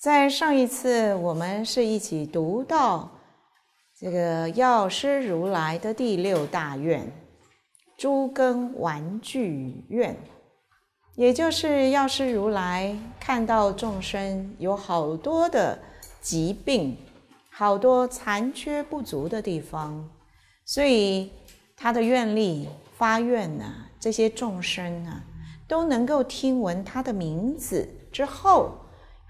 在上一次，我们是一起读到这个药师如来的第六大愿——诸根玩具愿，也就是药师如来看到众生有好多的疾病，好多残缺不足的地方，所以他的愿力发愿呢，这些众生呢都能够听闻他的名字之后。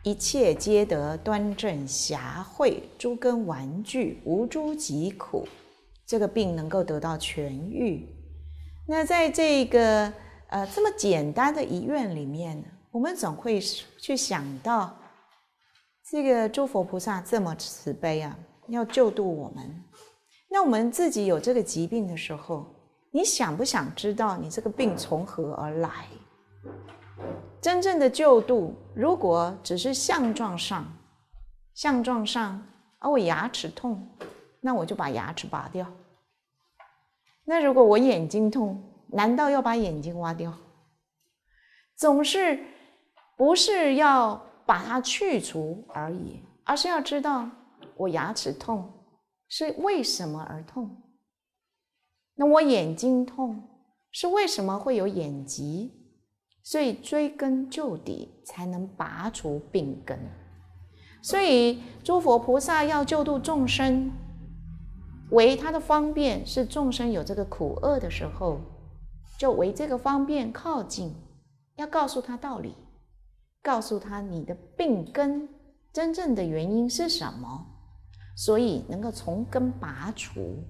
一切皆得端正、侠慧、诸根玩具，无诸疾苦，这个病能够得到痊愈。那在这个呃这么简单的遗愿里面，我们总会去想到这个诸佛菩萨这么慈悲啊，要救度我们。那我们自己有这个疾病的时候，你想不想知道你这个病从何而来？真正的救度，如果只是相状上，相状上，啊，我牙齿痛，那我就把牙齿拔掉。那如果我眼睛痛，难道要把眼睛挖掉？总是不是要把它去除而已，而是要知道我牙齿痛是为什么而痛，那我眼睛痛是为什么会有眼疾？所以追根究底，才能拔除病根。所以诸佛菩萨要救度众生，为他的方便是众生有这个苦厄的时候，就为这个方便靠近，要告诉他道理，告诉他你的病根真正的原因是什么，所以能够从根拔除。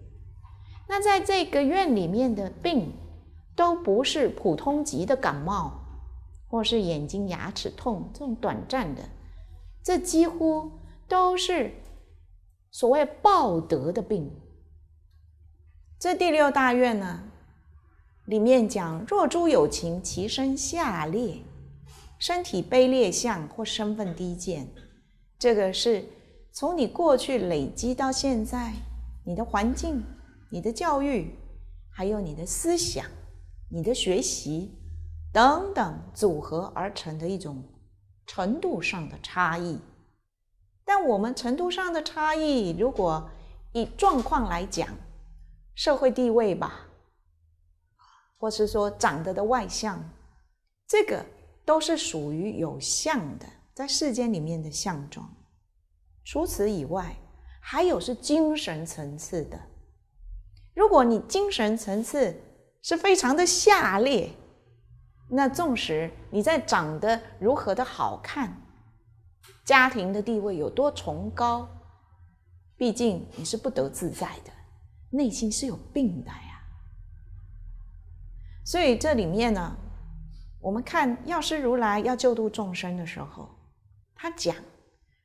那在这个院里面的病，都不是普通级的感冒。或是眼睛、牙齿痛这种短暂的，这几乎都是所谓报得的病。这第六大愿呢，里面讲：若诸有情，其身下劣，身体卑劣相或身份低贱，这个是从你过去累积到现在，你的环境、你的教育，还有你的思想、你的学习。等等组合而成的一种程度上的差异，但我们程度上的差异，如果以状况来讲，社会地位吧，或是说长得的外向，这个都是属于有相的，在世间里面的相状。除此以外，还有是精神层次的。如果你精神层次是非常的下劣。那纵使你在长得如何的好看，家庭的地位有多崇高，毕竟你是不得自在的，内心是有病的呀。所以这里面呢，我们看药师如来要救度众生的时候，他讲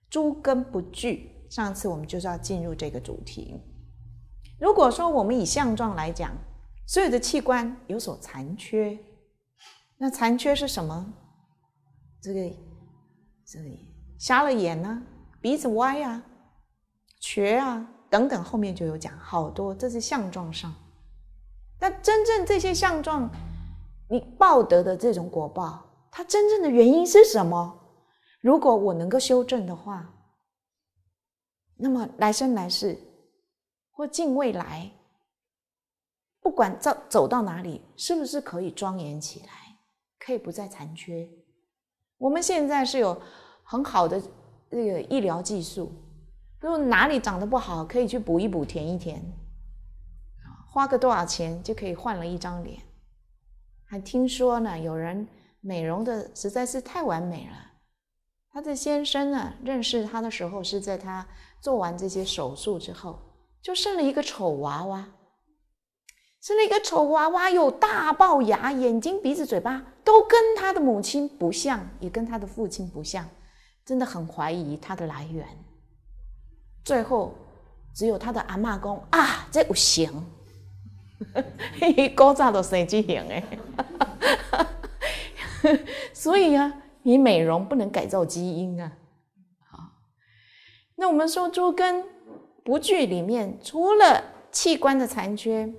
诸根不具。上次我们就是要进入这个主题。如果说我们以相状来讲，所有的器官有所残缺。那残缺是什么？这个，这里瞎了眼呢，鼻子歪啊，瘸啊等等，后面就有讲好多，这是相状上。那真正这些相状，你报得的这种果报，它真正的原因是什么？如果我能够修正的话，那么来生来世或近未来，不管走走到哪里，是不是可以庄严起来？可以不再残缺。我们现在是有很好的这个医疗技术，如果哪里长得不好，可以去补一补、填一填，花个多少钱就可以换了一张脸。还听说呢，有人美容的实在是太完美了，她的先生呢，认识她的时候是在她做完这些手术之后，就剩了一个丑娃娃。生了一个丑娃娃，又大龅牙，眼睛、鼻子、嘴巴都跟他的母亲不像，也跟他的父亲不像，真的很怀疑他的来源。最后，只有他的阿妈公啊，这有型，高炸都生畸形哎，所以啊，你美容不能改造基因啊。那我们说猪根不具里面除了器官的残缺。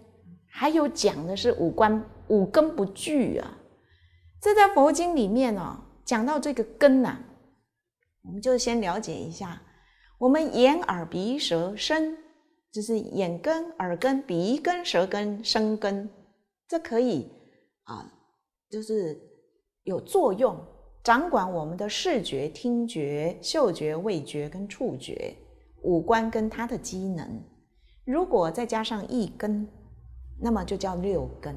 还有讲的是五官五根不具啊，这在佛经里面哦，讲到这个根呐，我们就先了解一下，我们眼耳鼻舌身，就是眼根、耳根、鼻根、舌根、身根，这可以啊，就是有作用，掌管我们的视觉、听觉、嗅觉、味觉跟触觉，五官跟它的机能。如果再加上一根。那么就叫六根，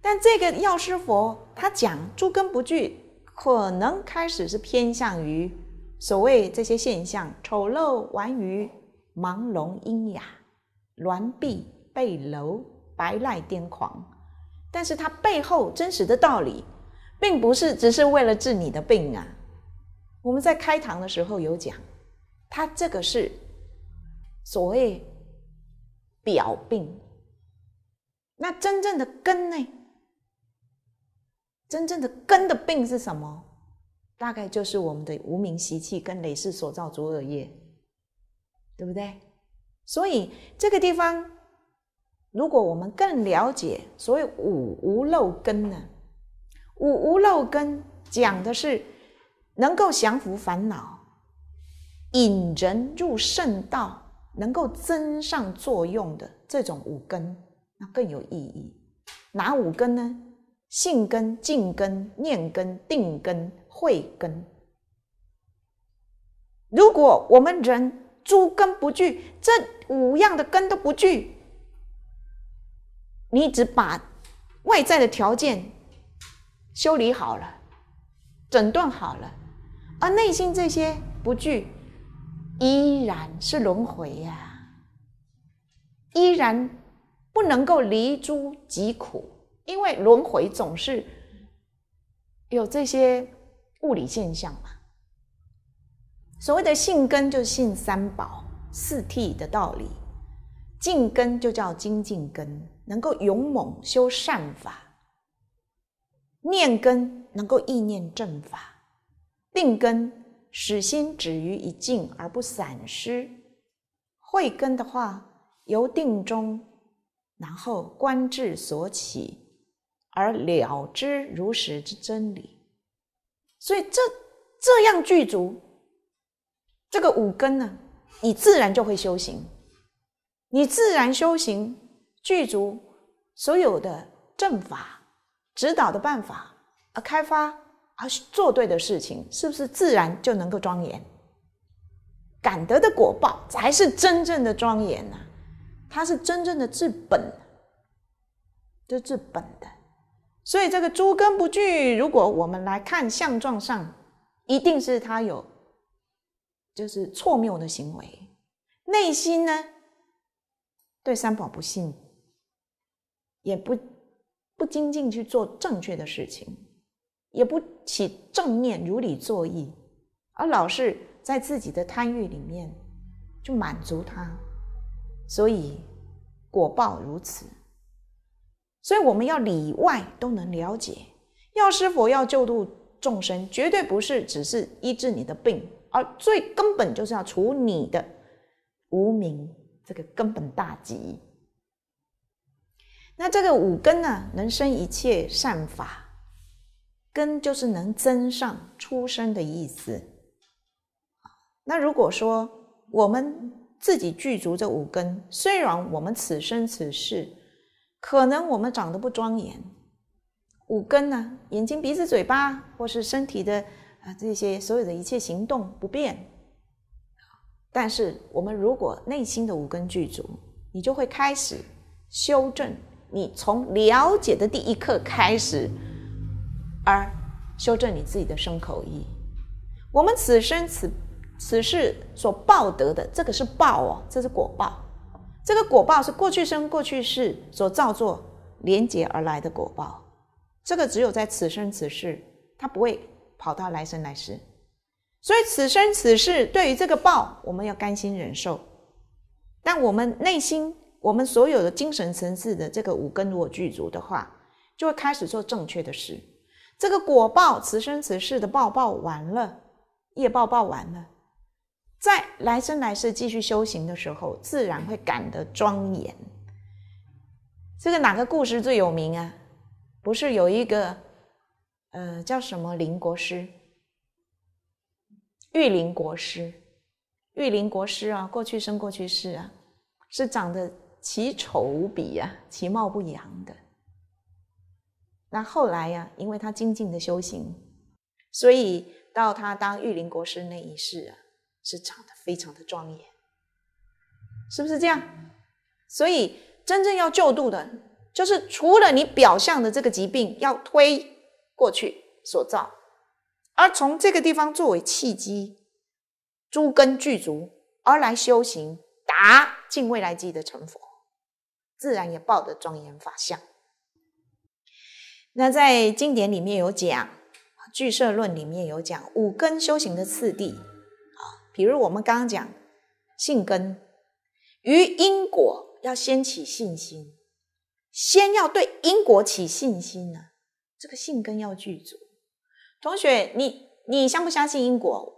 但这个药师佛他讲诸根不具，可能开始是偏向于所谓这些现象：丑陋、顽愚、盲聋、喑哑、挛臂、背偻、白赖、癫狂。但是它背后真实的道理，并不是只是为了治你的病啊。我们在开堂的时候有讲，它这个是所谓表病。那真正的根呢？真正的根的病是什么？大概就是我们的无名习气跟累世所造诸恶业，对不对？所以这个地方，如果我们更了解所谓五无漏根呢，五无漏根讲的是能够降服烦恼、引人入圣道、能够增上作用的这种五根。那更有意义，哪五根呢？性根、净根、念根、定根、慧根。如果我们人诸根不具，这五样的根都不具，你只把外在的条件修理好了、整顿好了，而内心这些不具，依然是轮回呀，依然。不能够离诸疾苦，因为轮回总是有这些物理现象嘛。所谓的性根就是信三宝四谛的道理，净根就叫精进根，能够勇猛修善法；念根能够意念正法；定根使心止于一境而不散失；慧根的话由定中。然后观智所起，而了知如实之真理。所以这这样具足这个五根呢，你自然就会修行。你自然修行具足所有的正法指导的办法，而开发而做对的事情，是不是自然就能够庄严？感得的果报才是真正的庄严呢。它是真正的治本，的治本的，所以这个诸根不具，如果我们来看相状上，一定是他有，就是错谬的行为，内心呢对三宝不信，也不不精进去做正确的事情，也不起正念如理作意，而老是在自己的贪欲里面就满足他。所以果报如此，所以我们要里外都能了解。药师佛要救度众生，绝对不是只是医治你的病，而最根本就是要除你的无名这个根本大疾。那这个五根呢，能生一切善法。根就是能增上出生的意思。那如果说我们，自己具足这五根，虽然我们此生此世，可能我们长得不庄严，五根呢，眼睛、鼻子、嘴巴，或是身体的啊这些所有的一切行动不变，但是我们如果内心的五根具足，你就会开始修正。你从了解的第一刻开始，而修正你自己的身口意。我们此生此。此事所报得的，这个是报哦，这是果报。这个果报是过去生、过去世所造作、连结而来的果报。这个只有在此生此世，它不会跑到来生来世。所以此生此世对于这个报，我们要甘心忍受。但我们内心，我们所有的精神层次的这个五根，如果具足的话，就会开始做正确的事。这个果报，此生此世的报报完了，业报报完了。在来生来世继续修行的时候，自然会感得庄严。这个哪个故事最有名啊？不是有一个，呃，叫什么林国师，玉林国师，玉林国师啊，过去生过去世啊，是长得奇丑无比呀，其貌不扬的。那后来呀，因为他精进的修行，所以到他当玉林国师那一世啊。是长得非常的庄严，是不是这样？所以真正要救度的，就是除了你表象的这个疾病要推过去所造，而从这个地方作为契机，诸根具足而来修行，达尽未来际的成佛，自然也报得庄严法相。那在经典里面有讲，《俱舍论》里面有讲五根修行的次第。比如我们刚刚讲，性根于因果，要先起信心，先要对因果起信心呢，这个信根要具足。同学，你你相不相信因果？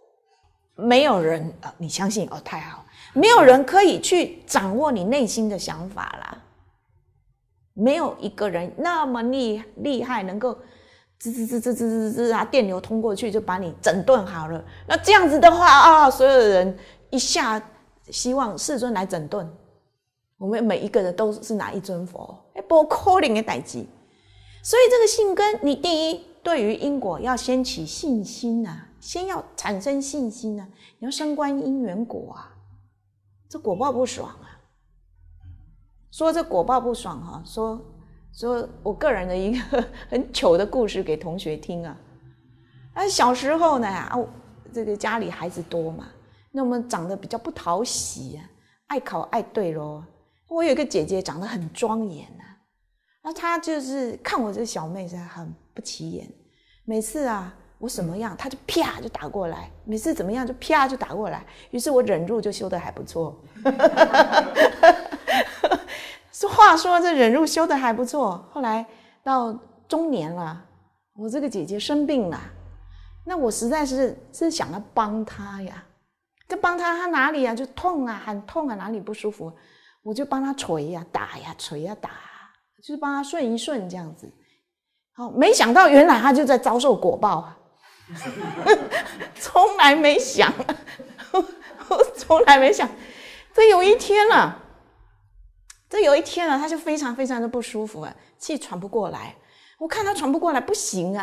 没有人啊，你相信哦，太好。没有人可以去掌握你内心的想法啦，没有一个人那么厉厉害能够。滋滋滋滋滋滋滋，啊！电流通过去就把你整顿好了。那这样子的话啊，所有的人一下希望世尊来整顿我们每一个人，都是哪一尊佛？哎，不 c a l 的代级。所以这个信根，你第一对于因果要先起信心呐，先要产生信心呐，你要相关因缘果啊，这果报不爽啊。说这果报不爽哈，说。说我个人的一个很糗的故事给同学听啊，啊 小时候呢啊，这个家里孩子多嘛，那我们长得比较不讨喜啊，爱考爱对喽。我有一个姐姐长得很庄严啊，那她就是看我这小妹是很不起眼，每次啊我什么样，她就啪就打过来，每次怎么样就啪就打过来，于是我忍住就修得还不错。说话说这忍辱修得还不错，后来到中年了，我这个姐姐生病了，那我实在是是想要帮她呀，这帮她她哪里呀就痛啊很痛啊哪里不舒服，我就帮她捶呀打呀捶呀打，就是帮她顺一顺这样子，好没想到原来她就在遭受果报，从来没想，我从来没想，这有一天了。这有一天啊，他就非常非常的不舒服啊，气喘不过来。我看他喘不过来，不行啊，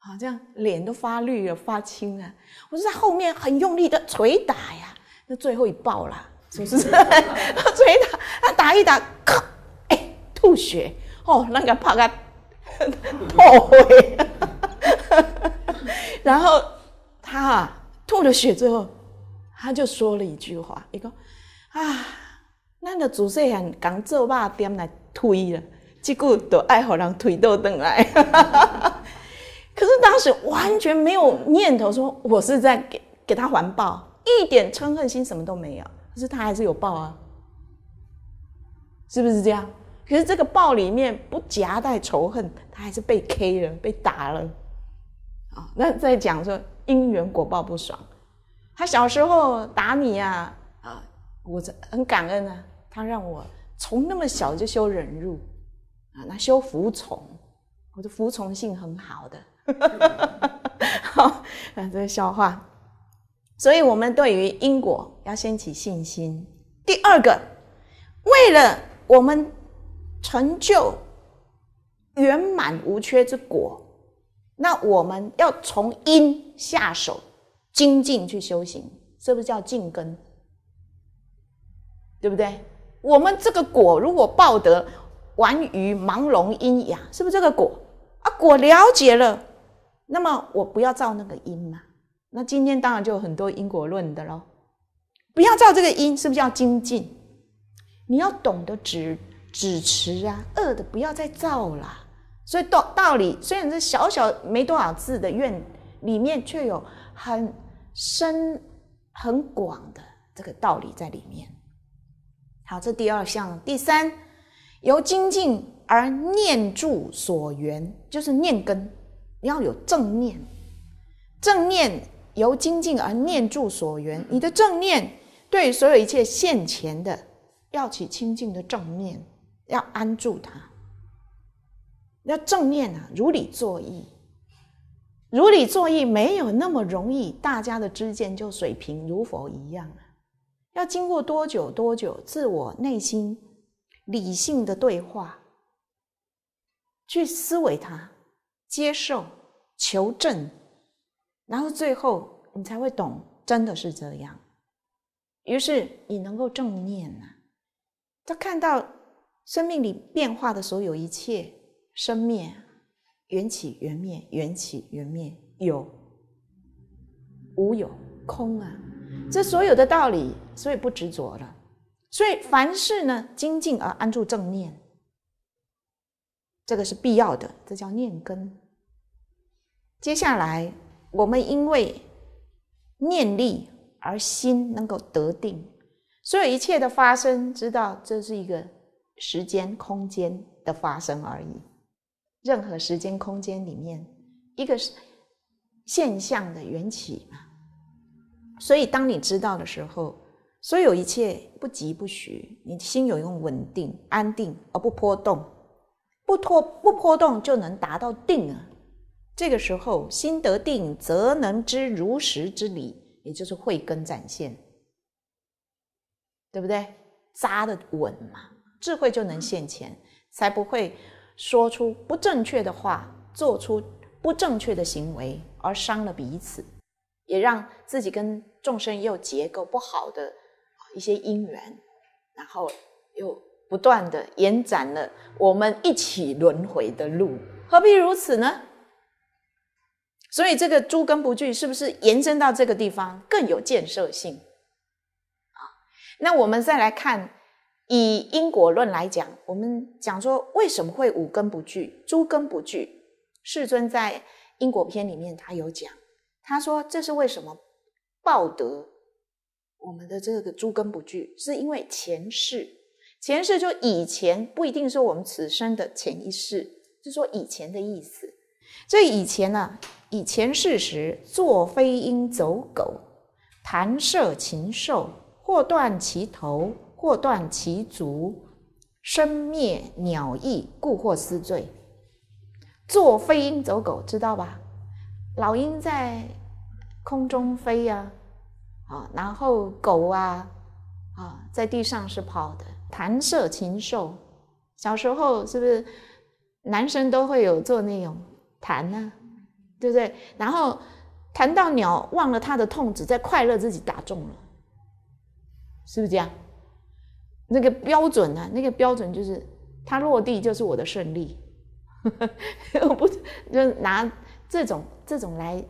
啊，这样脸都发绿了、发青了。我就在后面很用力的捶打呀，那最后一爆啦，是不是？捶打，他打一打，咔，哎，吐血。哦，那个把他，吐回。然后他吐了血之后，他就说了一句话，一个啊。咱着主细汉，刚做吧，店来推了，结果都爱互人推倒等来。可是当时完全没有念头，说我是在给给他还报，一点嗔恨心什么都没有。可是他还是有报啊，是不是这样？可是这个报里面不夹带仇恨，他还是被 K 了，被打了。啊，那再讲说因缘果报不爽，他小时候打你呀，啊，我很感恩啊。他让我从那么小就修忍辱，啊，那修服从，我的服从性很好的，好，啊，这个笑话。所以，我们对于因果要先起信心。第二个，为了我们成就圆满无缺之果，那我们要从因下手，精进去修行，是不是叫进根？对不对？我们这个果如果报得完于盲聋阴哑，是不是这个果啊？果了解了，那么我不要造那个因嘛。那今天当然就有很多因果论的喽，不要造这个因，是不是叫精进？你要懂得止止持啊，恶的不要再造啦。所以道道理虽然是小小没多少字的愿，里面却有很深很广的这个道理在里面。好，这第二项，第三，由精进而念住所缘，就是念根，你要有正念。正念由精进而念住所缘，你的正念对所有一切现前的，要起清净的正念，要安住它。要正念啊，如理作意。如理作意没有那么容易，大家的知见就水平如佛一样。要经过多久多久，自我内心理性的对话，去思维它，接受求证，然后最后你才会懂，真的是这样。于是你能够正念啊，他看到生命里变化的所有一切生灭，缘起缘灭，缘起缘灭，有无有空啊。这所有的道理，所以不执着了。所以凡事呢，精进而安住正念，这个是必要的。这叫念根。接下来，我们因为念力而心能够得定，所有一切的发生，知道这是一个时间空间的发生而已。任何时间空间里面，一个现象的缘起嘛。所以，当你知道的时候，所有一切不急不徐，你心有用稳定、安定而不波动，不拖、不波动就能达到定啊。这个时候，心得定，则能知如实之理，也就是慧根展现，对不对？扎得稳嘛，智慧就能现前，才不会说出不正确的话，做出不正确的行为，而伤了彼此。也让自己跟众生又结构不好的一些因缘，然后又不断的延展了我们一起轮回的路，何必如此呢？所以这个诸根不具，是不是延伸到这个地方更有建设性？啊，那我们再来看，以因果论来讲，我们讲说为什么会五根不具，诸根不具，世尊在因果篇里面他有讲。他说：“这是为什么报德？我们的这个诸根不具，是因为前世。前世就以前不一定说我们此生的前一世，就说以前的意思。这以前呢，以前世时，坐飞鹰走狗，弹射禽兽，或断其头，或断其足，生灭鸟翼，故或斯罪。坐飞鹰走狗，知道吧？”老鹰在空中飞呀，啊，然后狗啊，啊，在地上是跑的，弹射禽兽。小时候是不是男生都会有做那种弹呢？对不对？然后弹到鸟，忘了它的痛，只在快乐自己打中了，是不是这样？那个标准呢？那个标准就是它落地就是我的胜利，我 不就拿。这种这种来，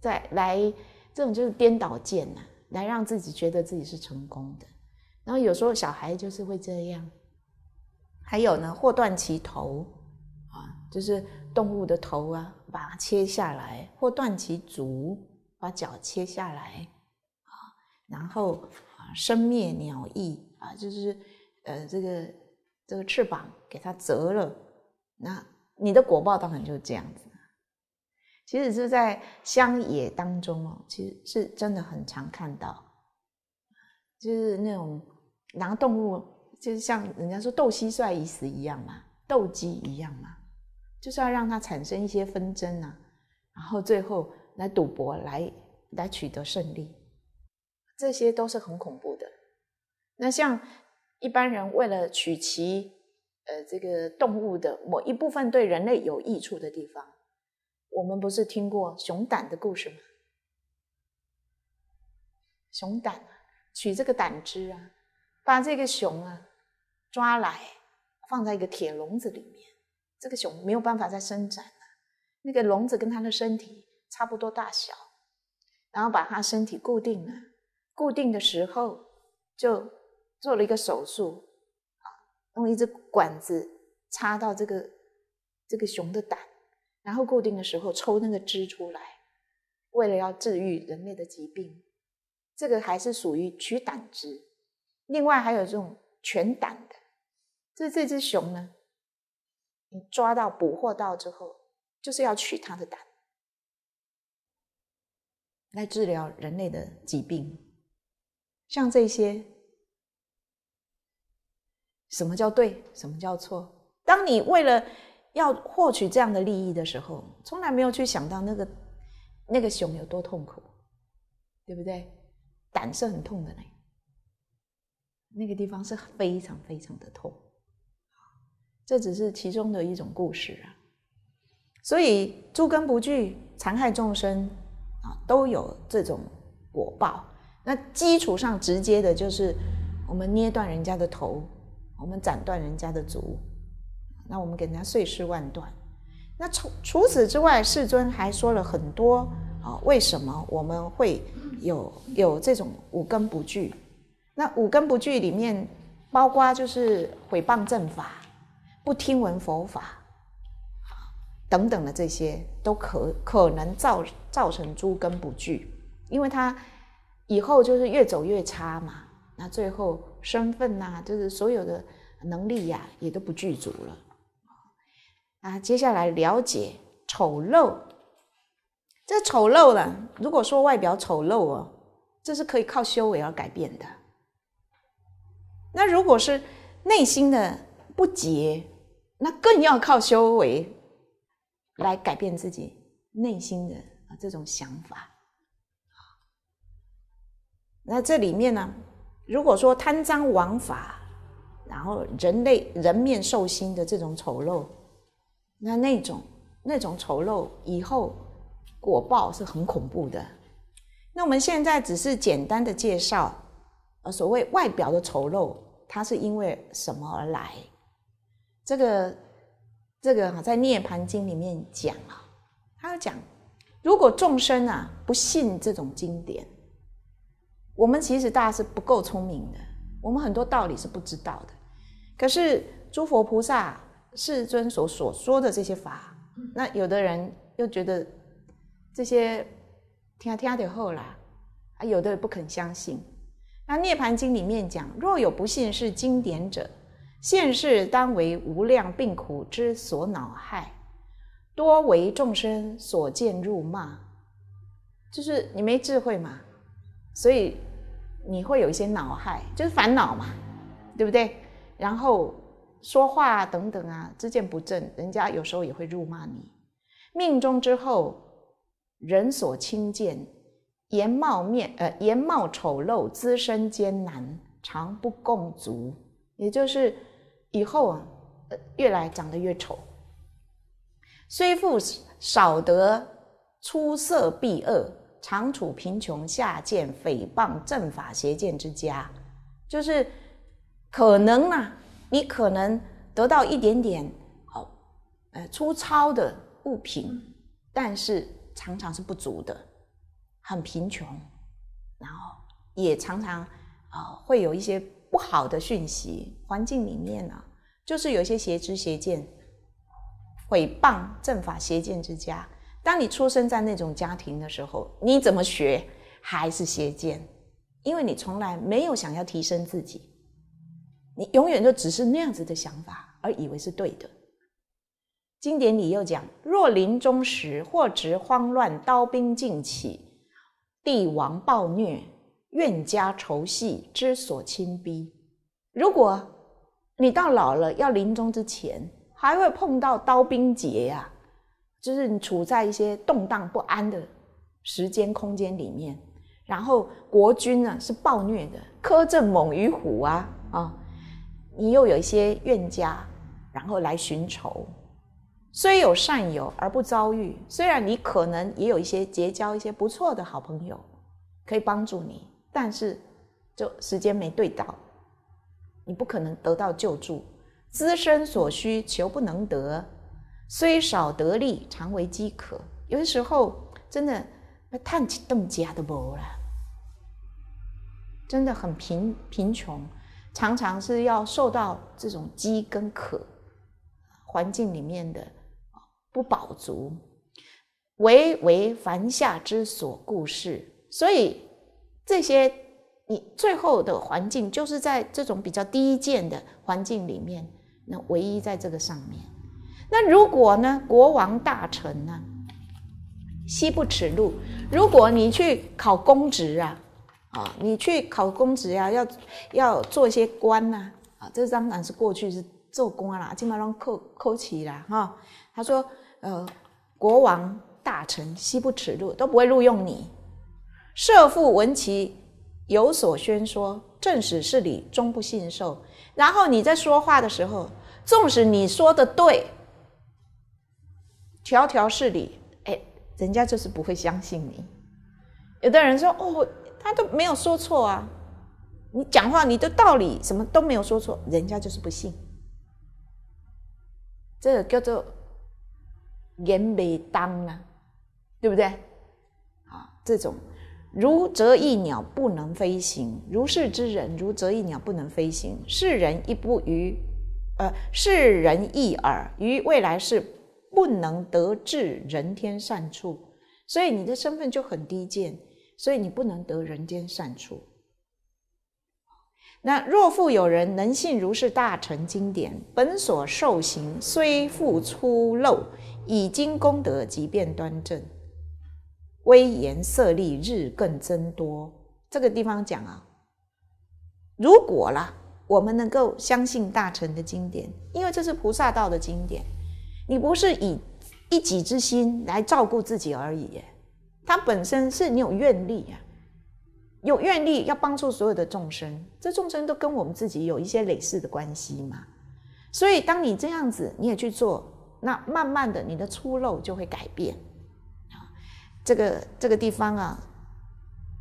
在来这种就是颠倒见呐，来让自己觉得自己是成功的。然后有时候小孩就是会这样。还有呢，或断其头啊，就是动物的头啊，把它切下来；或断其足，把脚切下来啊。然后啊，生灭鸟翼啊，就是呃，这个这个翅膀给它折了。那你的果报当然就是这样子。其实是在乡野当中哦，其实是真的很常看到，就是那种拿动物，就是像人家说斗蟋蟀一时一样嘛，斗鸡一样嘛，就是要让它产生一些纷争啊，然后最后来赌博，来来取得胜利，这些都是很恐怖的。那像一般人为了取其呃这个动物的某一部分对人类有益处的地方。我们不是听过熊胆的故事吗？熊胆取这个胆汁啊，把这个熊啊抓来，放在一个铁笼子里面，这个熊没有办法再伸展了。那个笼子跟它的身体差不多大小，然后把它身体固定了。固定的时候就做了一个手术啊，用一只管子插到这个这个熊的胆。然后固定的时候抽那个汁出来，为了要治愈人类的疾病，这个还是属于取胆汁。另外还有这种全胆的，就是这只熊呢，你抓到捕获到之后，就是要取它的胆来治疗人类的疾病。像这些，什么叫对？什么叫错？当你为了。要获取这样的利益的时候，从来没有去想到那个那个熊有多痛苦，对不对？胆是很痛的呢，那个地方是非常非常的痛。这只是其中的一种故事啊，所以诸根不具残害众生啊，都有这种果报。那基础上直接的就是我们捏断人家的头，我们斩断人家的足。那我们给人家碎尸万段。那除除此之外，世尊还说了很多啊，为什么我们会有有这种五根不具？那五根不具里面包括就是毁谤正法、不听闻佛法等等的这些，都可可能造造成诸根不具，因为他以后就是越走越差嘛。那最后身份呐，就是所有的能力呀，也都不具足了。啊，接下来了解丑陋。这丑陋呢，如果说外表丑陋哦，这是可以靠修为而改变的。那如果是内心的不洁，那更要靠修为来改变自己内心的啊这种想法。那这里面呢，如果说贪赃枉法，然后人类人面兽心的这种丑陋。那那种那种丑陋以后果报是很恐怖的。那我们现在只是简单的介绍，呃，所谓外表的丑陋，它是因为什么而来？这个这个哈，在《涅盘经》里面讲啊，他讲，如果众生啊不信这种经典，我们其实大家是不够聪明的，我们很多道理是不知道的。可是诸佛菩萨。世尊所所说的这些法，那有的人又觉得这些听听得后啦，啊有的不肯相信。那《涅盘经》里面讲：若有不信是经典者，现世当为无量病苦之所恼害，多为众生所见辱骂。就是你没智慧嘛，所以你会有一些恼害，就是烦恼嘛，对不对？然后。说话啊等等啊，之见不正，人家有时候也会辱骂你。命中之后，人所轻贱，颜貌面呃，颜貌丑陋，资身艰难，常不共足。也就是以后啊，越来长得越丑。虽富少得，出色必恶，常处贫穷下贱，诽谤正法邪见之家。就是可能啊。你可能得到一点点好，呃，粗糙的物品，但是常常是不足的，很贫穷。然后也常常啊，会有一些不好的讯息，环境里面呢，就是有一些邪知邪见，诽谤正法、邪见之家。当你出生在那种家庭的时候，你怎么学还是邪见，因为你从来没有想要提升自己。你永远就只是那样子的想法，而以为是对的。经典里又讲：若临终时或值慌乱，刀兵尽起，帝王暴虐，怨家仇隙之所侵逼。如果你到老了要临终之前，还会碰到刀兵劫呀，就是你处在一些动荡不安的时间空间里面，然后国君呢是暴虐的，苛政猛于虎啊啊！你又有一些怨家，然后来寻仇。虽有善友而不遭遇，虽然你可能也有一些结交一些不错的好朋友，可以帮助你，但是就时间没对到，你不可能得到救助。资身所需求不能得，虽少得利，常为饥渴。有的时候真的叹气冻家都无了，真的很贫贫穷。常常是要受到这种饥跟渴环境里面的不饱足，唯为凡下之所故事。所以这些你最后的环境就是在这种比较低贱的环境里面，那唯一在这个上面。那如果呢，国王大臣呢，西不耻禄。如果你去考公职啊。啊，你去考公职呀，要要做一些官呐。啊，这当然是过去是做官啦，基本上扣扣起啦哈。他说，呃，国王大臣悉不耻录，都不会录用你。设父闻其有所宣说，正史是理，终不信受。然后你在说话的时候，纵使你说的对，条条是理，哎，人家就是不会相信你。有的人说，哦。他都没有说错啊！你讲话你的道理什么都没有说错，人家就是不信。这叫做言未当啊，对不对？啊，这种如折翼鸟不能飞行，如是之人如折翼鸟不能飞行，是人亦不愚，呃，是人亦耳于未来世不能得至人天善处，所以你的身份就很低贱。所以你不能得人间善处。那若复有人能信如是大乘经典，本所受行虽复粗陋，以经功德即变端正，威严色力日更增多。这个地方讲啊，如果啦，我们能够相信大乘的经典，因为这是菩萨道的经典，你不是以一己之心来照顾自己而已。它本身是你有愿力啊，有愿力要帮助所有的众生，这众生都跟我们自己有一些类似的关系嘛。所以，当你这样子，你也去做，那慢慢的你的出漏就会改变啊。这个这个地方啊，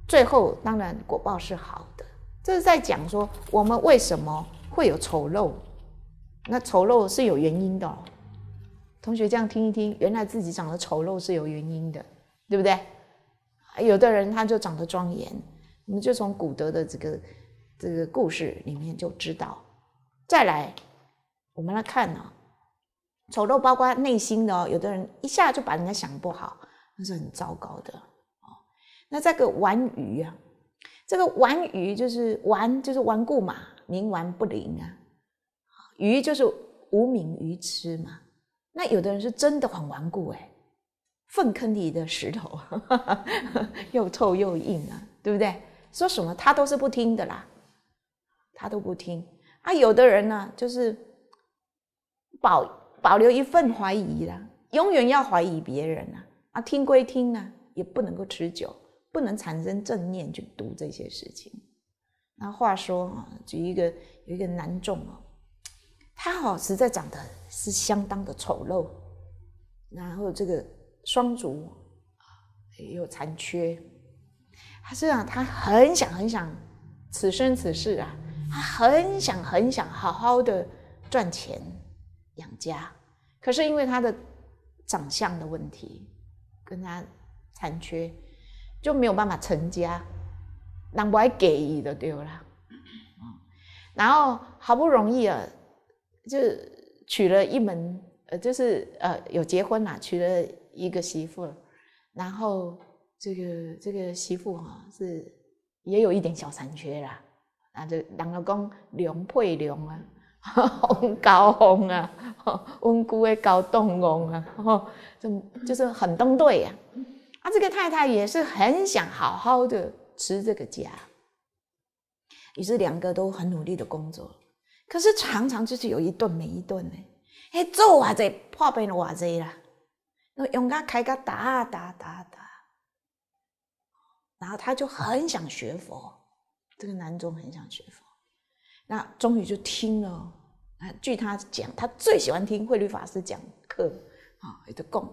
最后当然果报是好的。这是在讲说我们为什么会有丑陋，那丑陋是有原因的。哦。同学这样听一听，原来自己长得丑陋是有原因的。对不对？有的人他就长得庄严，我们就从古德的这个这个故事里面就知道。再来，我们来看呢，丑陋包括内心的哦，有的人一下就把人家想不好，那是很糟糕的哦。那这个顽愚啊，这个顽愚就是顽就是顽固嘛，冥顽不灵啊。愚就是无名愚痴嘛。那有的人是真的很顽固哎。粪坑里的石头，又臭又硬啊，对不对？说什么他都是不听的啦，他都不听啊。有的人呢，就是保保留一份怀疑啦，永远要怀疑别人啊啊，听归听啊，也不能够持久，不能产生正念去读这些事情。那话说啊，举一个有一个男众啊，他哦实在长得是相当的丑陋，然后这个。双足也有残缺。他这样，他很想很想，此生此世啊，他很想很想好好的赚钱养家。可是因为他的长相的问题，跟他残缺就没有办法成家，男怪爱给，女的丢了。然后好不容易啊，就娶了一门，呃，就是呃，有结婚了，娶了。一个媳妇，然后这个这个媳妇哈是也有一点小残缺啦，啊，这两个公梁佩玲啊，高红啊，温姑的高栋翁啊，这就是很登对呀。啊，这个太太也是很想好好的持这个家，于是两个都很努力的工作，可是常常就是有一顿没一顿的，哎，做这破怕变瓦子啦。那用个开个打打打打，然后他就很想学佛。这个男众很想学佛，那终于就听了。啊，据他讲，他最喜欢听慧律法师讲课啊，有的供。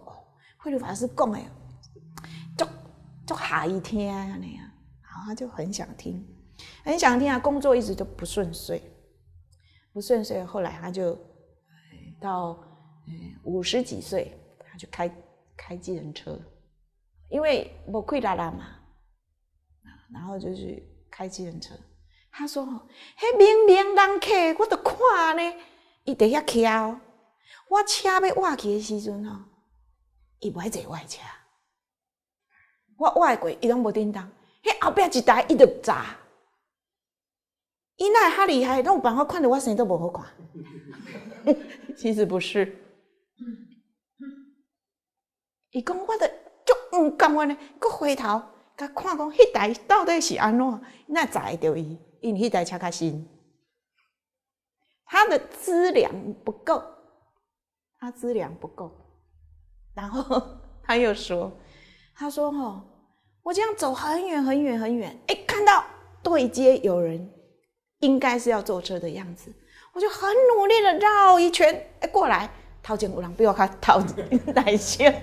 慧律法师供哎，就就一天那样，然后他就很想听，很想听啊。工作一直就不顺遂，不顺遂。后来他就到五十几岁。就开开机人车，因为无开拉拉嘛，然后就去开机人车。他说：，迄明明人客，我都看呢，伊在遐徛哦。我车要挖去的时阵哦，伊买一的车，我挖过，伊拢无叮当。迄后壁一台伊就砸，伊那哈厉害，拢有办法看到我生都无好看。其实不是。伊讲，我著足唔甘愿呢，佮回头佮看讲，迄台到底是安怎？那载到伊，因迄台车较新，他的资粮不够，他资粮不够。然后 他又说，他说吼，我样走很远很远很远，哎，看到对街有人，应该是要坐车的样子，我就很努力的绕一圈，哎，过来掏钱五郎不要他掏钱些。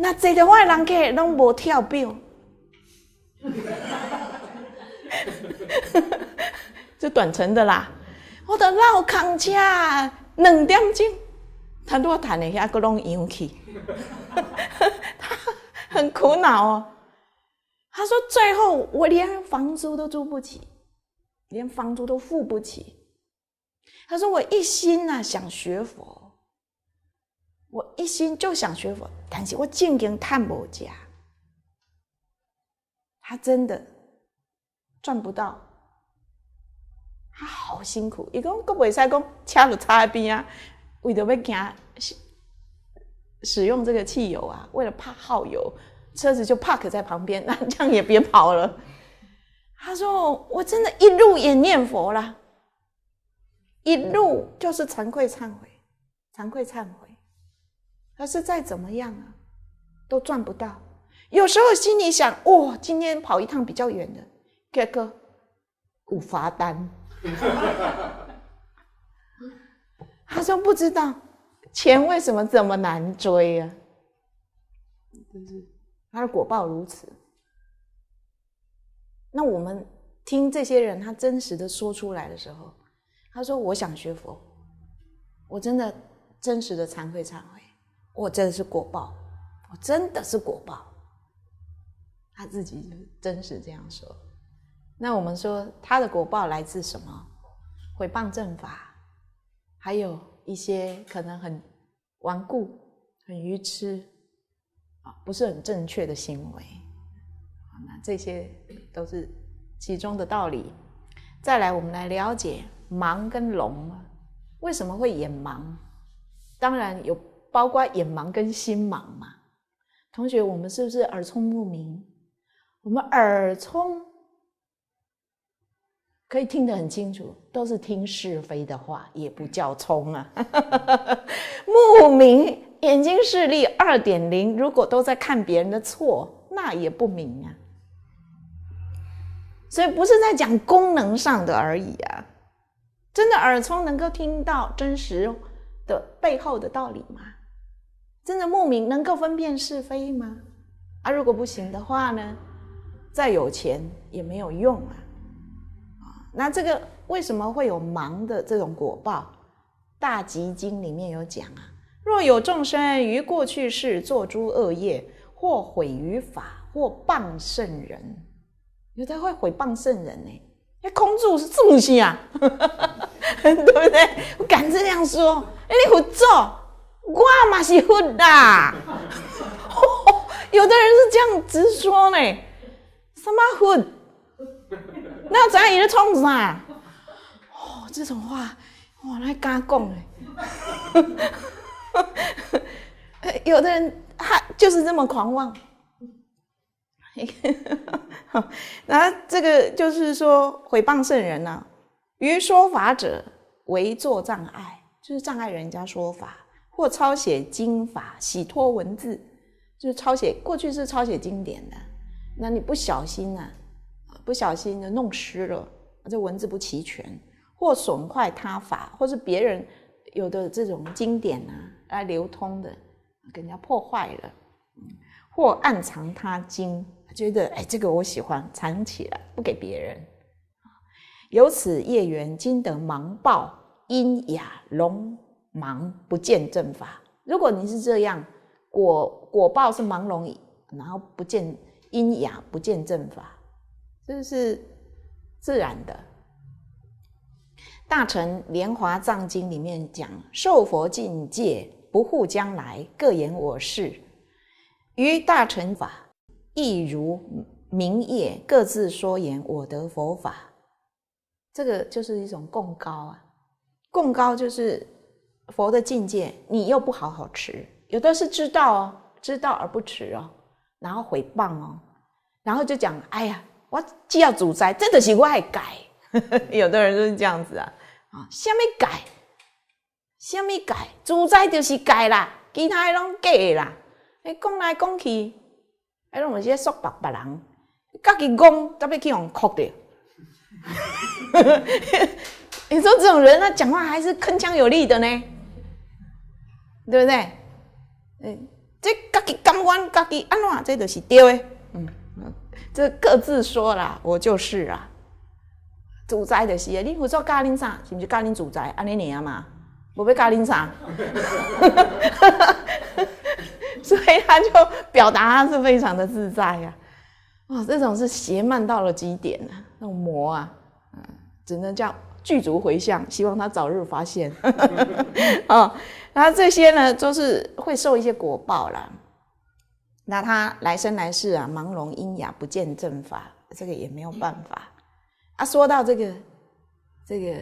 那坐着我的人客拢无跳表，就短程的啦。我的老康车两点钟，他多弹的遐个拢扬起，很苦恼哦。他说最后我连房租都租不起，连房租都付不起。他说我一心啊想学佛。我一心就想学佛，但是我经营太不佳，他真的赚不到，他好辛苦。伊讲国未使讲，车在插边啊，为着要使使用这个汽油啊，为了怕耗油，车子就 park 在旁边，那这样也别跑了。他说：“我真的，一路也念佛了，一路就是惭愧忏悔，惭愧忏悔。”可是再怎么样啊，都赚不到。有时候心里想，哇，今天跑一趟比较远的，给个五罚单。他说不知道，钱为什么这么难追啊？真是，他的果报如此。那我们听这些人他真实的说出来的时候，他说：“我想学佛，我真的真实的惭愧惭愧。”我真的是果报，我真的是果报。他自己真实这样说。那我们说他的果报来自什么？毁谤正法，还有一些可能很顽固、很愚痴，啊，不是很正确的行为。那这些都是其中的道理。再来，我们来了解盲跟聋啊，为什么会眼盲？当然有。包括眼盲跟心盲嘛，同学，我们是不是耳聪目明？我们耳聪可以听得很清楚，都是听是非的话，也不叫聪啊。目明，眼睛视力二点零，如果都在看别人的错，那也不明啊。所以不是在讲功能上的而已啊。真的耳聪能够听到真实的背后的道理吗？真的牧民能够分辨是非吗？啊，如果不行的话呢，再有钱也没有用啊。啊，那这个为什么会有盲的这种果报？大集经里面有讲啊，若有众生于过去世作诸恶业，或毁于法，或谤圣人，有的会毁谤圣人呢。哎，空住是正心啊，对不对？我敢这样说，哎，你胡诌。我嘛是混的，有的人是这样直说呢，什么混？那张也子冲啥？哦，这种话我来敢讲呢。有的人他就是这么狂妄。然 后这个就是说毁谤圣人呢，于说法者为作障碍，就是障碍人家说法。或抄写经法洗脱文字，就是抄写过去是抄写经典的，那你不小心呢，不小心就弄湿了，这文字不齐全，或损坏他法，或是别人有的这种经典啊来流通的，给人家破坏了，或暗藏他经，觉得哎这个我喜欢，藏起来不给别人。由此业缘，今得盲报，音雅聋。盲不见正法。如果你是这样，果果报是盲聋，然后不见阴阳，不见正法，这是自然的。大乘莲华藏经里面讲：受佛境界，不护将来，各言我事。于大乘法，亦如明夜，各自说言我得佛法。这个就是一种共高啊，共高就是。佛的境界，你又不好好吃，有的是知道哦，知道而不吃哦，然后毁谤哦，然后就讲，哎呀，我既要主宰，真的是我爱改，有的人就是这样子啊，啊，什么改，什么改，主宰就是改啦，其他的拢假啦，你讲来讲去，哎，拢是些说白白人，家己讲，特别去用哭的，你说这种人，他讲话还是铿锵有力的呢。对不对？嗯，这自己感官、自己安怎，这就是对的。嗯，这各自说啦，我就是啊，主宰就是的。你不做家人啥，是不是家人主宰安尼念嘛，不被家人啥。所以他就表达他是非常的自在呀。啊，这种是邪慢到了极点啊，那种魔啊，嗯，只能叫具足回向，希望他早日发现。啊。那这些呢，都是会受一些果报啦。那他来生来世啊，盲聋喑哑，不见正法，这个也没有办法。啊，说到这个这个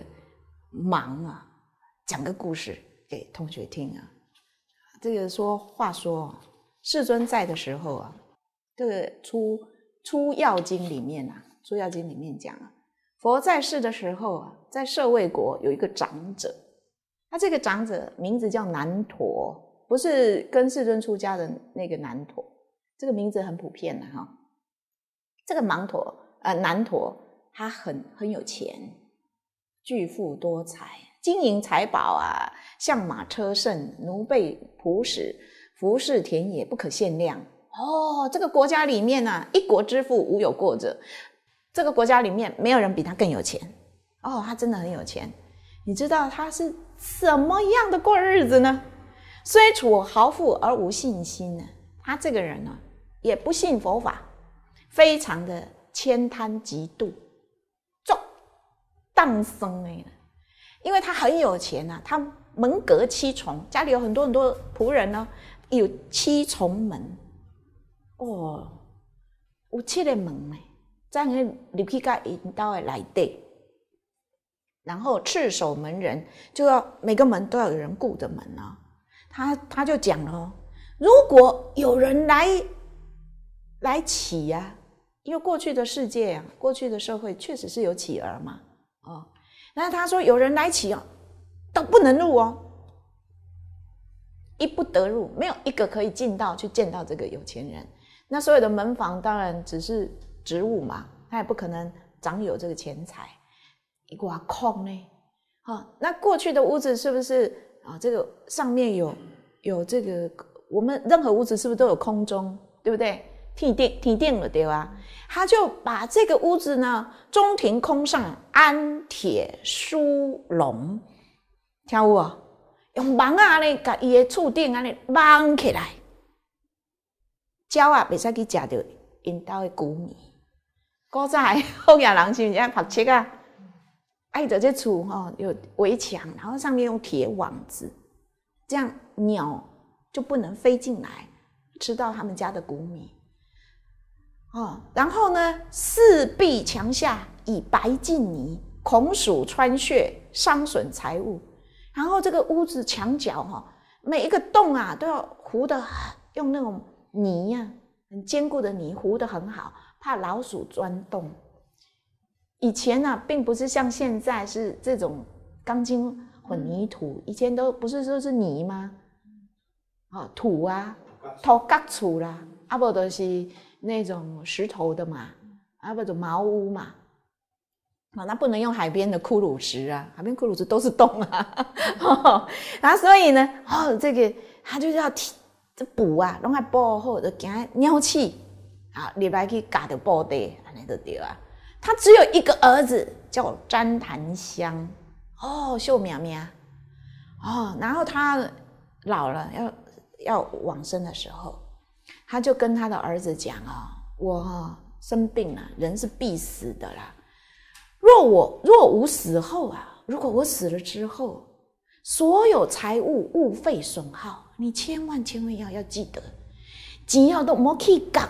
盲啊，讲个故事给同学听啊。这个说话说，世尊在的时候啊，这个《出出药经》里面啊，《出药经》里面讲啊，佛在世的时候啊，在舍卫国有一个长者。他这个长者名字叫南陀，不是跟世尊出家的那个南陀。这个名字很普遍的哈。这个盲陀呃，南陀，他很很有钱，巨富多财，金银财宝啊，象马车胜，奴婢仆使，服饰田野不可限量。哦，这个国家里面呢，一国之富无有过者。这个国家里面没有人比他更有钱。哦，他真的很有钱。你知道他是？怎么样的过日子呢？虽处豪富而无信心呢？他这个人呢，也不信佛法，非常的悭贪嫉妒，做荡僧哎因为他很有钱啊，他门隔七重，家里有很多很多仆人呢，有七重门。哦，有七个门呢，怎个入去个引导的内底？然后，赤守门人就要每个门都要有人顾着门呢。他他就讲了，如果有人来来乞呀，因为过去的世界呀，过去的社会确实是有乞儿嘛，哦，那他说有人来乞啊，都不能入哦，一不得入，没有一个可以进到去见到这个有钱人。那所有的门房当然只是职务嘛，他也不可能掌有这个钱财。一挖空呢？好，那过去的屋子是不是啊？这个上面有有这个，我们任何屋子是不是都有空中，对不对？天顶天顶了对啊！他就把这个屋子呢，中庭空上安铁书笼，听有用网啊呢，把伊的厝顶安尼网起来，鸟啊袂使去食着因兜的谷米。古早好建人是不是爱拍七啊？挨着这处哈，有围墙，然后上面用铁网子，这样鸟就不能飞进来，吃到他们家的谷米。哦，然后呢，四壁墙下以白净泥，恐鼠穿穴，伤损财物。然后这个屋子墙角哈，每一个洞啊，都要糊的，用那种泥呀，很坚固的泥糊的很好，怕老鼠钻洞。以前呢，并不是像现在是这种钢筋混凝土，以前都不是说是泥吗？啊，土啊，土夹土啦，啊不都是那种石头的嘛，啊不就茅屋嘛，啊那不能用海边的枯卤石啊，海边枯卤石都是洞啊，啊所以呢，哦这个他就是要提这补啊，弄它补好，就惊尿气啊，入来去夹着布袋，安尼就对啊。他只有一个儿子叫詹檀香，哦，秀苗苗，哦，然后他老了要要往生的时候，他就跟他的儿子讲啊：“我生病了，人是必死的啦。若我若无死后啊，如果我死了之后，所有财物物费损耗，你千万千万要要记得，钱要都莫去讲，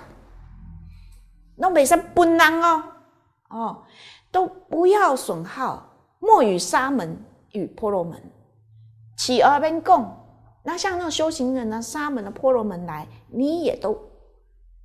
那袂使本人哦。”哦，都不要损耗。莫与沙门与婆罗门起而们共。那像那种修行人呢，沙门的婆罗门来，你也都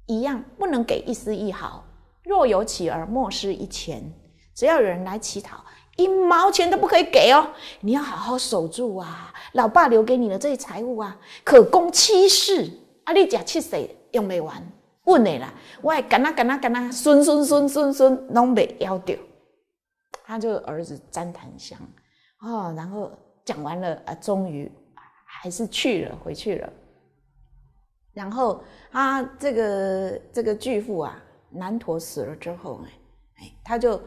一样，不能给一丝一毫。若有乞儿，莫失一钱。只要有人来乞讨，一毛钱都不可以给哦。你要好好守住啊，老爸留给你的这些财物啊，可供七世。啊，你假七世用没完。笨的啦，我还干呐干呐干呐，孙孙孙孙孙拢未夭掉，他就儿子詹檀香哦，然后讲完了啊，终于还是去了，回去了。然后他这个这个巨富啊，南陀死了之后呢，哎，他就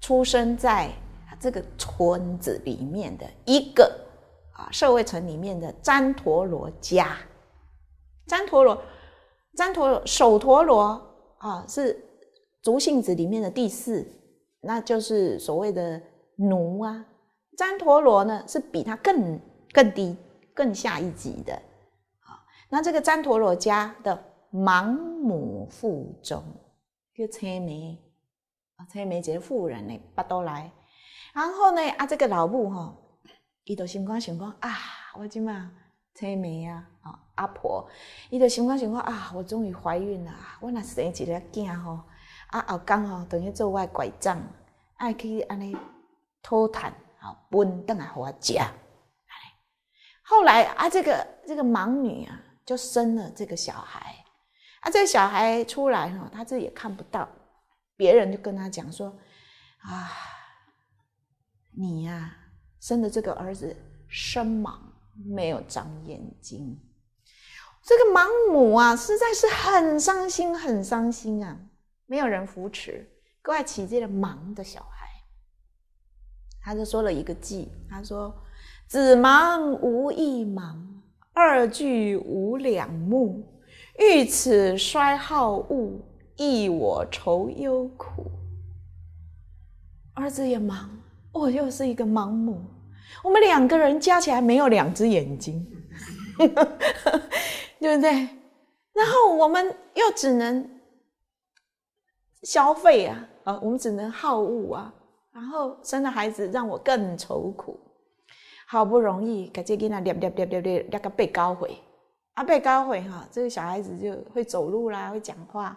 出生在这个村子里面的一个啊社会城里面的詹陀罗家，詹陀罗。占陀罗首陀罗啊，是族姓子里面的第四，那就是所谓的奴啊。占陀罗呢，是比他更更低、更下一级的啊。那这个占陀罗家的盲母妇中叫车梅啊，车梅姐妇人呢，巴多来。然后呢，啊这个老母哈，伊就心光想讲啊，我今嘛车梅啊。阿婆，伊就情讲想讲啊，我终于怀孕了，我那是等于一只惊吼，啊，后讲吼等于做我拐杖，爱去安尼拖坦，好奔倒来我家。后来啊，这个这个盲女啊，就生了这个小孩，啊，这个小孩出来吼，她自己也看不到，别人就跟她讲说啊，你呀生的这个儿子生盲，没有长眼睛。这个盲母啊，实在是很伤心，很伤心啊！没有人扶持，怪起这个盲的小孩。他就说了一个句，他说：“子盲无一盲，二俱无两目，欲此衰好物，益我愁忧苦。”儿子也盲，我又是一个盲母，我们两个人加起来没有两只眼睛。对不对？然后我们又只能消费啊，啊，我们只能好物啊。然后生了孩子，让我更愁苦。好不容易，给这给他了了了了了那个背高回，啊，背高回哈，这个小孩子就会走路啦，会讲话。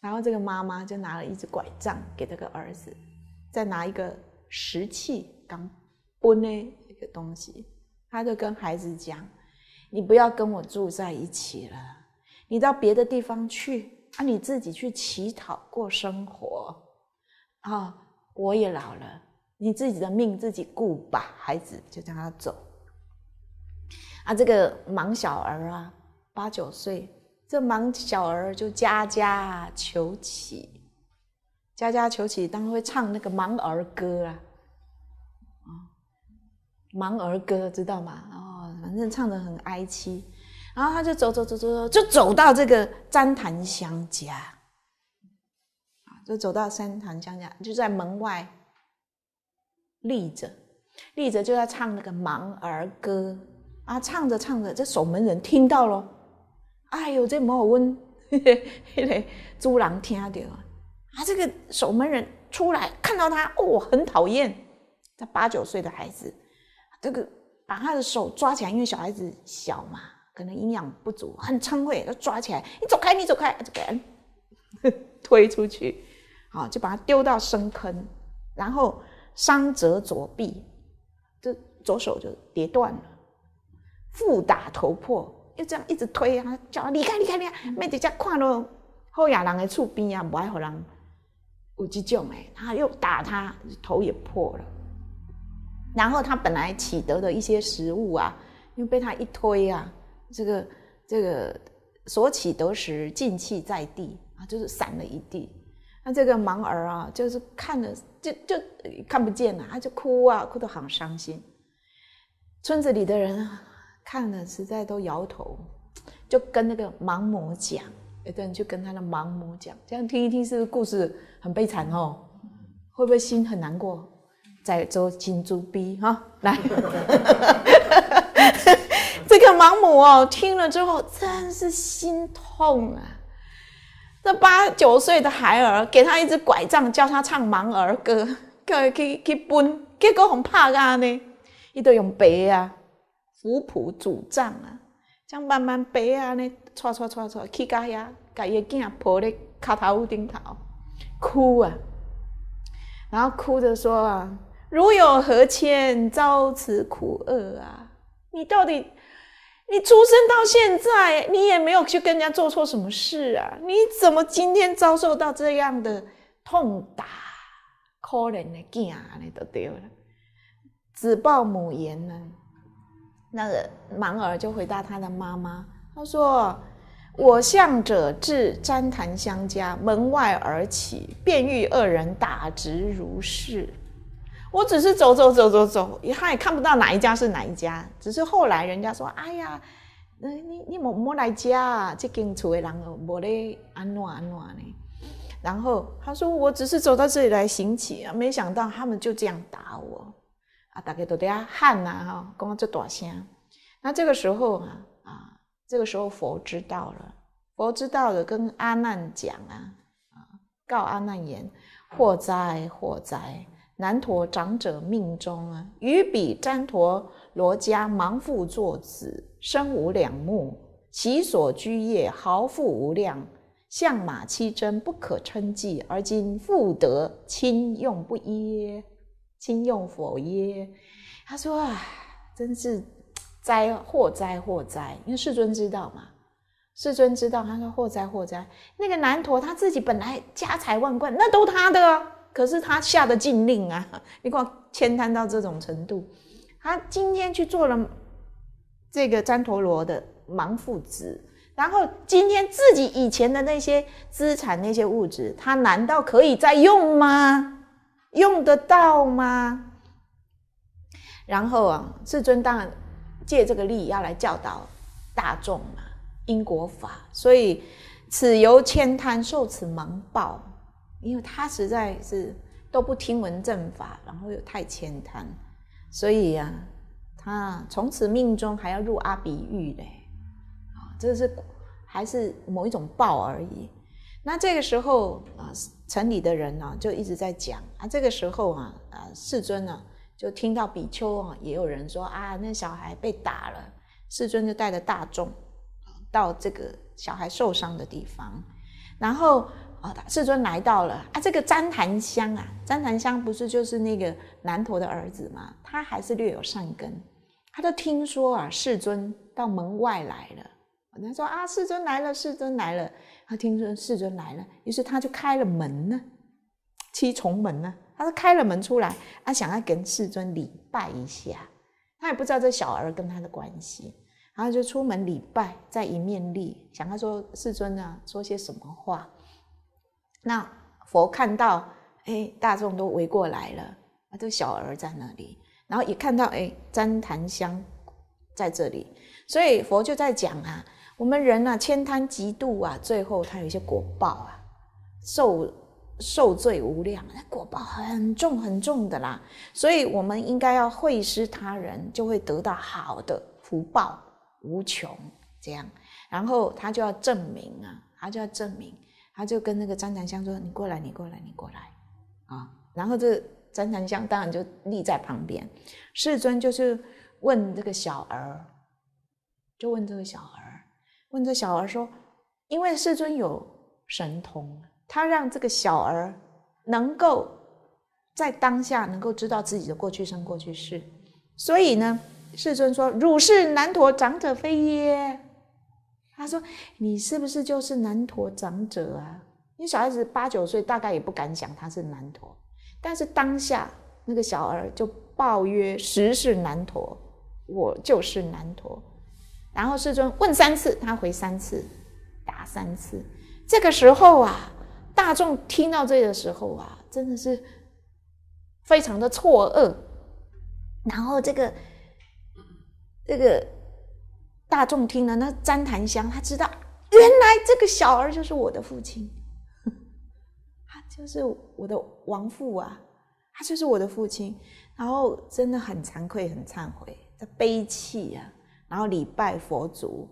然后这个妈妈就拿了一只拐杖给这个儿子，再拿一个石器，刚崩的一个东西，他就跟孩子讲。你不要跟我住在一起了，你到别的地方去啊！你自己去乞讨过生活，啊，我也老了，你自己的命自己顾吧，孩子就让他走。啊，这个盲小儿啊，八九岁，这盲小儿就家家求乞，家家求乞当然会唱那个盲儿歌啊，啊，盲儿歌知道吗？啊。反正唱的很哀凄，然后他就走走走走走，就走到这个詹檀香家，就走到詹檀香家，就在门外立着，立着就在唱那个盲儿歌，啊，唱着唱着，这守门人听到了，哎呦，这毛温嘿嘿，猪郎听了，啊，这个守门人出来看到他，哦，很讨厌，他八九岁的孩子，这个。把他的手抓起来，因为小孩子小嘛，可能营养不足，很撑胃，他抓起来，你走开，你走开，这个 推出去，好，就把他丢到深坑，然后伤折左臂，这左手就跌断了，腹打头破，又这样一直推啊，叫他离开离开离开，那子家看到后亚人的厝边啊，不爱好人，有急救哎，他又打他头也破了。然后他本来取得的一些食物啊，又被他一推啊，这个这个所取得时尽弃在地啊，就是散了一地。那这个盲儿啊，就是看了就就看不见了，他就哭啊，哭得很伤心。村子里的人看了实在都摇头，就跟那个盲母讲，的人就跟他的盲母讲，这样听一听，不是故事很悲惨哦，会不会心很难过？在做金猪逼哈，来，这个盲母哦，听了之后真是心痛啊！这八九岁的孩儿，给他一只拐杖，教他唱盲儿歌，叫他去去奔，结果很怕啊呢，伊都用白啊、符谱拄杖啊，这样慢慢白啊呢，错错错错，去家呀，家嘢见阿婆咧，卡头屋顶头哭啊，然后哭着说啊。如有何欠，遭此苦厄啊？你到底，你出生到现在，你也没有去跟人家做错什么事啊？你怎么今天遭受到这样的痛打？可怜的囡啊，你都丢了，子报母言呢？那个盲儿就回答他的妈妈，他说：“我向者至詹潭相家门外而起，便遇二人打直如是。”我只是走走走走走，他也看不到哪一家是哪一家。只是后来人家说：“哎呀，你你你莫莫来家，这间厝的人哦，莫咧安暖安暖呢。”然后他说：“我只是走到这里来行乞啊，没想到他们就这样打我啊，大家都在喊呐哈，讲做大声。那这个时候啊啊，这个时候佛知道了，佛知道了，跟阿难讲啊啊，告阿难言：祸灾祸灾。”南陀长者命中啊，与彼旃陀罗家盲父作子，身无两目，其所居业豪富无量，象马七珍不可称计。而今富得亲用不耶？亲用否耶？他说啊，真是灾祸灾祸灾！因为世尊知道嘛，世尊知道。他说祸灾祸灾。那个南陀他自己本来家财万贯，那都他的。可是他下的禁令啊，你给我迁贪到这种程度，他今天去做了这个占陀罗的盲父子，然后今天自己以前的那些资产那些物质，他难道可以再用吗？用得到吗？然后啊，至尊大借这个力要来教导大众嘛，因果法，所以此由迁贪受此盲报。因为他实在是都不听闻正法，然后又太浅谈，所以呀，他从此命中还要入阿比狱嘞，啊，这是还是某一种报而已。那这个时候啊，城里的人呢就一直在讲啊，这个时候啊，啊世尊呢就听到比丘啊，也有人说啊，那小孩被打了，世尊就带着大众到这个小孩受伤的地方，然后。啊！世尊来到了啊！这个旃檀香啊，旃檀香不是就是那个南陀的儿子吗？他还是略有善根，他就听说啊，世尊到门外来了。他说：“啊，世尊来了，世尊来了。”他听说世尊来了，于是他就开了门呢，七重门呢，他说开了门出来，他想要跟世尊礼拜一下。他也不知道这小儿跟他的关系，然后就出门礼拜，在一面立，想他说：“世尊啊，说些什么话？”那佛看到，哎，大众都围过来了，啊，这小儿在那里，然后一看到，哎，旃檀香在这里，所以佛就在讲啊，我们人呢，千贪极妒啊，最后他有一些果报啊，受受罪无量，那果报很重很重的啦，所以我们应该要会施他人，就会得到好的福报无穷，这样，然后他就要证明啊，他就要证明。他就跟那个旃檀香说：“你过来，你过来，你过来，啊！”然后这旃檀香当然就立在旁边。世尊就是问这个小儿，就问这个小儿，问这小儿说：“因为世尊有神通，他让这个小儿能够在当下能够知道自己的过去生、过去世。所以呢，世尊说：‘汝是南陀长者非耶？’”他说：“你是不是就是南陀长者啊？你小孩子八九岁，大概也不敢想他是南陀。但是当下那个小儿就报曰：‘实是南陀，我就是南陀。’然后世尊问三次，他回三次，答三次。这个时候啊，大众听到这的时候啊，真的是非常的错愕。然后这个这个。”大众听了那旃檀香，他知道原来这个小儿就是我的父亲，他就是我的亡父啊，他就是我的父亲。然后真的很惭愧，很忏悔，他悲泣啊，然后礼拜佛祖，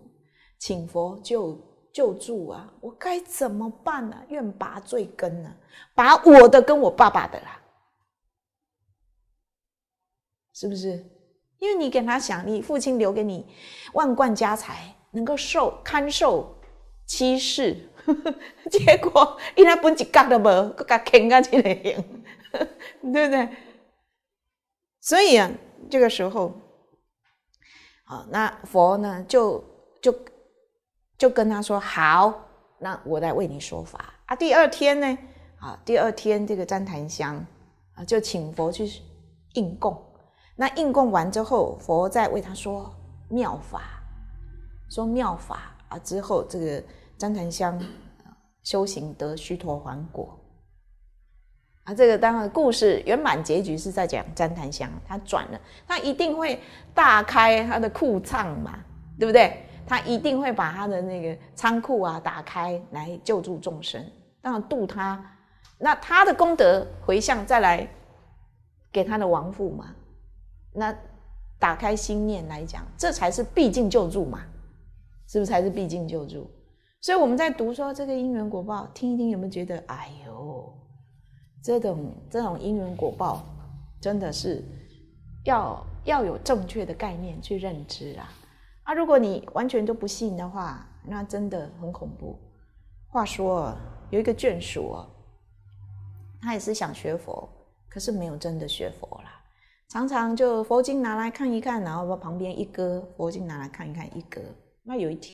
请佛救救助啊，我该怎么办呢？愿拔罪根呢，拔我的跟我爸爸的啦，是不是？因为你给他想，你父亲留给你万贯家财，能够受堪受七世，结果一粒本一甲都无，搁加啃啊之类型，对不对？所以啊，这个时候，啊，那佛呢就就就跟他说：“好，那我来为你说法啊。”第二天呢，啊，第二天这个旃檀香啊，就请佛去应供。那应供完之后，佛再为他说妙法，说妙法啊。之后，这个张檀香修行得虚陀还果啊。这个当然故事圆满结局是在讲旃檀香，他转了，他一定会大开他的库藏嘛，对不对？他一定会把他的那个仓库啊打开来救助众生，当然度他。那他的功德回向再来给他的亡父嘛。那打开心念来讲，这才是毕竟救助嘛，是不是才是毕竟救助？所以我们在读说这个因缘果报，听一听有没有觉得，哎呦，这种这种因缘果报真的是要要有正确的概念去认知啊啊！如果你完全都不信的话，那真的很恐怖。话说有一个眷属哦，他也是想学佛，可是没有真的学佛啦。常常就佛经拿来看一看，然后把旁边一搁；佛经拿来看一看，一搁。那有一天。